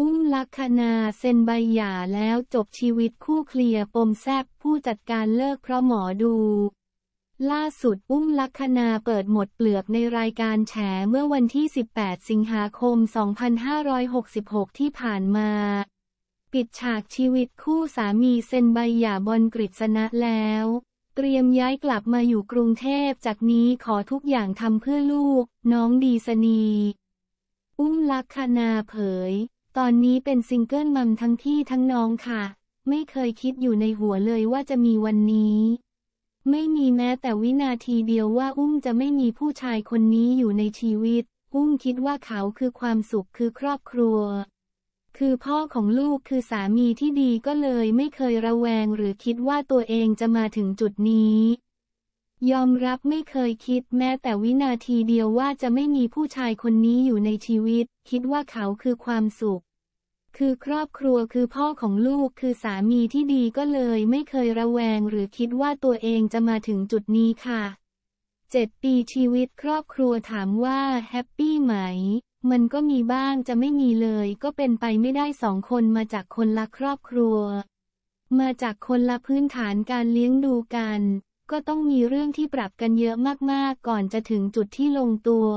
อุ้มลัคนาเซนใบหย่า แล้วจบชีวิตคู่เคลียร์ปมแซบผู้จัดการเลิกเพราะหมอดู ล่าสุดอุ้มลัคนาเปิดหมดเปลือกในรายการแฉเมื่อวันที่ 18 สิงหาคม 2566 ที่ผ่านมา ปิดฉากชีวิตคู่สามีเซนใบหย่าบอลกฤษณะแล้ว เตรียมย้ายกลับมาอยู่กรุงเทพจากนี้ขอทุกอย่างทำเพื่อลูก น้องดีสนี อุ้มลัคนาเผยตอนนี้เป็นซิงเกิลมัมทั้งพี่ทั้งน้องค่ะ ไม่เคยคิดอยู่ในหัวเลยว่าจะมีวันนี้ ไม่มีแม้แต่วินาทีเดียวว่า อุ้มจะไม่มีผู้ชายคนนี้อยู่ในชีวิต อุ้มคิดว่าเขาคือความสุขคือครอบครัว คือพ่อของลูกคือสามีที่ดีก็เลย ไม่เคยระแวงหรือคิดว่าตัวเองจะมาถึงจุดนี้ยอมรับไม่เคยคิดแม้ แต่วินาทีเดียวว่าจะไม่มีผู้ชายคนนี้อยู่ในชีวิต คิดว่าเขาคือความสุข คือครอบครัวคือพ่อของลูกคือสามีที่ดีก็เลย ไม่เคยระแวงหรือคิดว่าตัวเองจะมาถึงจุดนี้ค่ะเจ็ดปีชีวิตครอบครัวถามว่าแฮปปี้ไหม มันก็มีบ้างจะไม่มีเลย ก็เป็นไปไม่ได้สองคนมาจากคนละครอบครัว มาจากคนละพื้นฐานการเลี้ยงดูกันก็ต้องมีเรื่องที่ปรับกันเยอะมาก ๆ ก่อนจะถึงจุดที่ลงตัว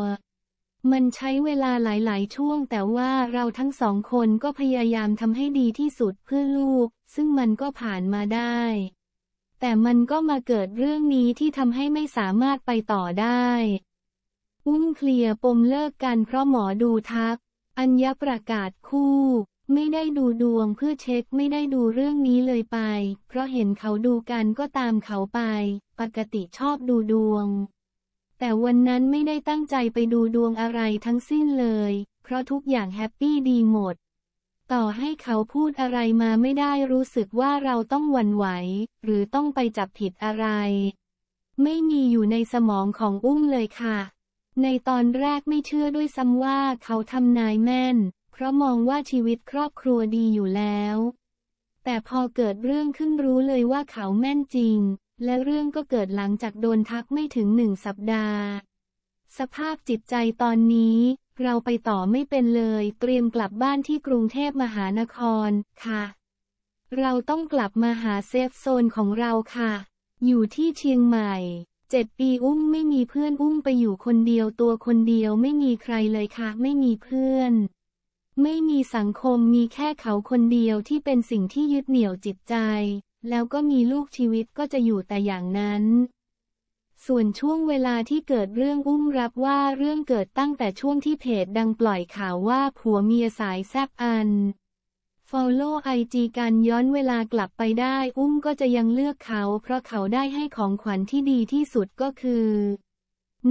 มันใช้เวลาหลาย ๆ ช่วงแต่ว่าเราทั้งสองคนก็พยายามทำให้ดีที่สุดเพื่อลูก ซึ่งมันก็ผ่านมาได้ แต่มันก็มาเกิดเรื่องนี้ที่ทำให้ไม่สามารถไปต่อได้ อุ้มเคลียร์ปมเลิกกันเพราะหมอดูทัก อัญญประกาศคู่ไม่ได้ดูดวงเพื่อเช็คไม่ได้ดูเรื่องนี้เลยไป เพราะเห็นเขาดูกันก็ตามเขาไป ปกติชอบดูดวง แต่วันนั้นไม่ได้ตั้งใจไปดูดวงอะไรทั้งสิ้นเลย เพราะทุกอย่างแฮปปี้ดีหมด ต่อให้เขาพูดอะไรมาไม่ได้รู้สึกว่าเราต้องหวั่นไหว หรือต้องไปจับผิดอะไร ไม่มีอยู่ในสมองของอุ้มเลยค่ะ ในตอนแรกไม่เชื่อด้วยซ้ำว่าเขาทำนายแม่นเพราะมองว่าชีวิตครอบครัวดีอยู่แล้ว แต่พอเกิดเรื่องขึ้นรู้เลยว่าเขาแม่นจริง และเรื่องก็เกิดหลังจากโดนทักไม่ถึงหนึ่งสัปดาห์ สภาพจิตใจตอนนี้ เราไปต่อไม่เป็นเลย เตรียมกลับบ้านที่กรุงเทพมหานครค่ะ เราต้องกลับมาหาเซฟโซนของเราค่ะ อยู่ที่เชียงใหม่ เจ็ดปีอุ้มไม่มีเพื่อนอุ้มไปอยู่คนเดียวตัวคนเดียวไม่มีใครเลยค่ะ ไม่มีเพื่อนไม่มีสังคมมีแค่เขาคนเดียวที่เป็นสิ่งที่ยึดเหนี่ยวจิตใจ แล้วก็มีลูกชีวิตก็จะอยู่แต่อย่างนั้น ส่วนช่วงเวลาที่เกิดเรื่องอุ้มรับว่าเรื่องเกิดตั้งแต่ช่วงที่เพจดังปล่อยข่าวว่าผัวเมียสายแซบอัน Follow จีการย้อนเวลากลับไปได้ อุ้มก็จะยังเลือกเขาเพราะเขาได้ให้ของขวัญที่ดีที่สุดก็คือ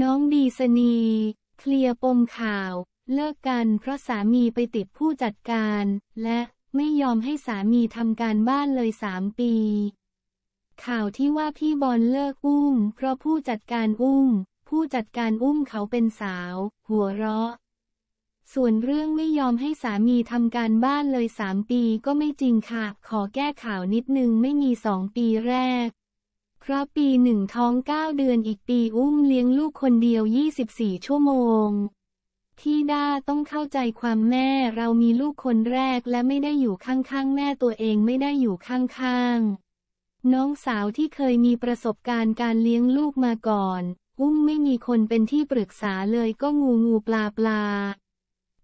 น้องดีสนีเคลียร์ปมข่าวเลิกกันเพราะสามีไปติดผู้จัดการ และไม่ยอมให้สามีทำการบ้านเลยสามปี ข่าวที่ว่าพี่บอลเลิกอุ้ม เพราะผู้จัดการอุ้มผู้จัดการอุ้มเขาเป็นสาว หัวเราะ ส่วนเรื่องไม่ยอมให้สามีทำการบ้านเลยสามปีก็ไม่จริงค่ะ ขอแก้ข่าวนิดนึงไม่มีสองปีแรกเพราะปีหนึ่งท้องเก้าเดือนอีกปีอุ้มเลี้ยงลูกคนเดียว 24 ชั่วโมงที่ด้าต้องเข้าใจความแม่เรามีลูกคนแรกและไม่ได้อยู่ข้างๆแม่ตัวเองไม่ได้อยู่ข้าง ๆ น้องสาวที่เคยมีประสบการณ์การเลี้ยงลูกมาก่อนอุ้มไม่มีคนเป็นที่ปรึกษาเลยก็งูงูปลาปลา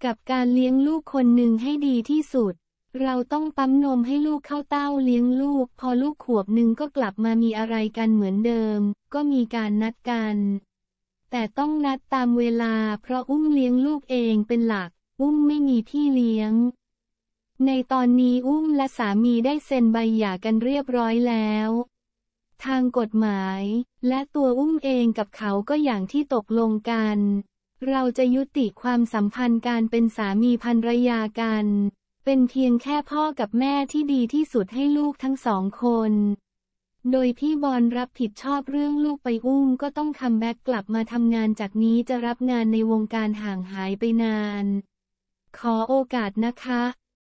กับการเลี้ยงลูกคนหนึ่งให้ดีที่สุด เราต้องปั๊มนมให้ลูกเข้าเต้าเลี้ยงลูก พอลูกขวบหนึ่งก็กลับมามีอะไรกันเหมือนเดิม ก็มีการนัดกันแต่ต้องนัดตามเวลา เพราะอุ้มเลี้ยงลูกเองเป็นหลัก อุ้มไม่มีที่เลี้ยง ในตอนนี้อุ้มและสามีได้เซ็นใบหย่ากันเรียบร้อยแล้ว ทางกฎหมาย และตัวอุ้มเองกับเขาก็อย่างที่ตกลงกัน เราจะยุติความสัมพันธ์การเป็นสามีภรรยากัน เป็นเพียงแค่พ่อกับแม่ที่ดีที่สุดให้ลูกทั้งสองคนโดยพี่บอลรับผิดชอบเรื่องลูกไปอุ้มก็ต้องคัมแบ็กกลับมาทำงานจากนี้จะรับงานในวงการห่างหายไปนาน ขอโอกาสนะคะ